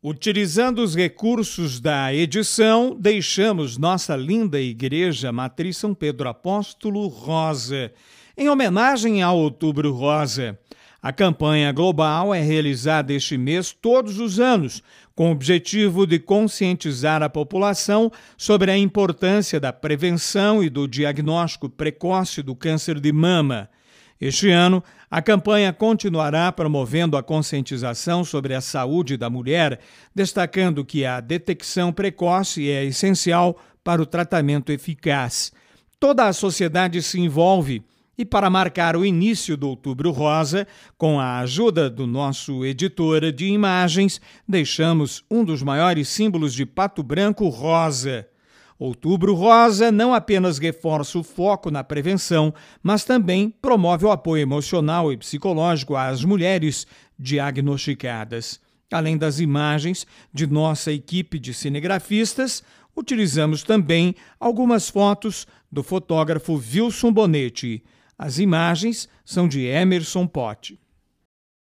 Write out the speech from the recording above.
Utilizando os recursos da edição, deixamos nossa linda igreja Matriz São Pedro Apóstolo Rosa, em homenagem ao Outubro Rosa. A campanha global é realizada este mês todos os anos, com o objetivo de conscientizar a população sobre a importância da prevenção e do diagnóstico precoce do câncer de mama. Este ano, a campanha continuará promovendo a conscientização sobre a saúde da mulher, destacando que a detecção precoce é essencial para o tratamento eficaz. Toda a sociedade se envolve. E para marcar o início do Outubro Rosa, com a ajuda do nosso editora de imagens, deixamos um dos maiores símbolos de pato branco rosa. Outubro Rosa não apenas reforça o foco na prevenção, mas também promove o apoio emocional e psicológico às mulheres diagnosticadas. Além das imagens de nossa equipe de cinegrafistas, utilizamos também algumas fotos do fotógrafo Wilson Bonetti. As imagens são de Emerson Pote.